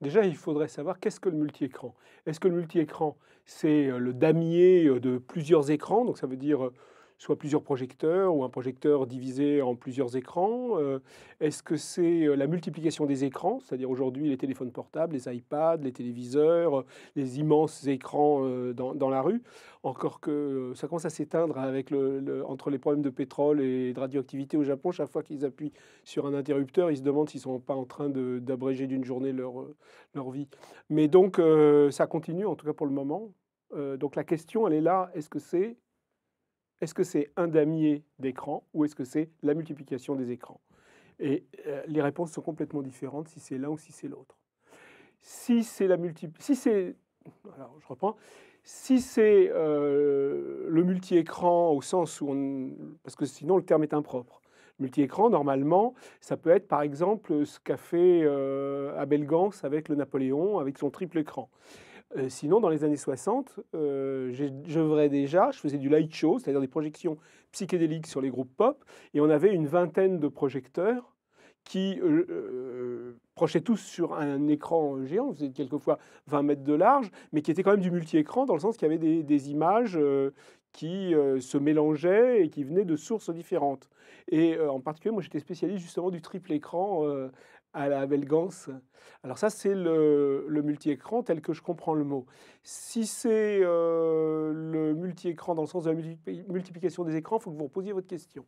Déjà, il faudrait savoir qu'est-ce que le multi-écran. Est-ce que le multi-écran, c'est euh, le damier euh, de plusieurs écrans Donc ça veut dire euh, soit plusieurs projecteurs ou un projecteur divisé en plusieurs écrans euh, Est-ce que c'est euh, la multiplication des écrans, c'est-à-dire aujourd'hui les téléphones portables, les iPads, les téléviseurs, euh, les immenses écrans dans, la rue Encore que ça commence à s'éteindre le, entre les problèmes de pétrole et de radioactivité au Japon. Chaque fois qu'ils appuient sur un interrupteur, ils se demandent s'ils ne sont pas en train d'abréger d'une journée leur, leur vie. Mais donc ça continue, en tout cas pour le moment. donc la question, elle est là, est-ce que c'est est-ce que c'est un damier d'écran ou est-ce que c'est la multiplication des écrans Et euh, les réponses sont complètement différentes si c'est l'un ou si c'est l'autre. Si c'est la Si c'est... je reprends. Si c'est euh, le multi-écran au sens où on... Parce que sinon, le terme est impropre. Multi-écran, normalement, ça peut être par exemple ce qu'a fait euh, Abel Gans avec le Napoléon, avec son triple écran. Euh, sinon, dans les années 60, euh, déjà, je faisais du light show, c'est-à-dire des projections psychédéliques sur les groupes pop, et on avait une vingtaine de projecteurs qui euh, euh, projetaient tous sur un écran géant, vous êtes quelquefois 20 mètres de large, mais qui était quand même du multi-écran, dans le sens qu'il y avait des images qui euh, se mélangeaient et qui venaient de sources différentes. Et euh, en particulier, moi j'étais spécialiste justement du triple écran euh, à la Belgance. Alors ça, c'est le, le multi-écran tel que je comprends le mot. Si c'est le multi-écran dans le sens de la multiplication des écrans, il faut que vous reposiez votre question.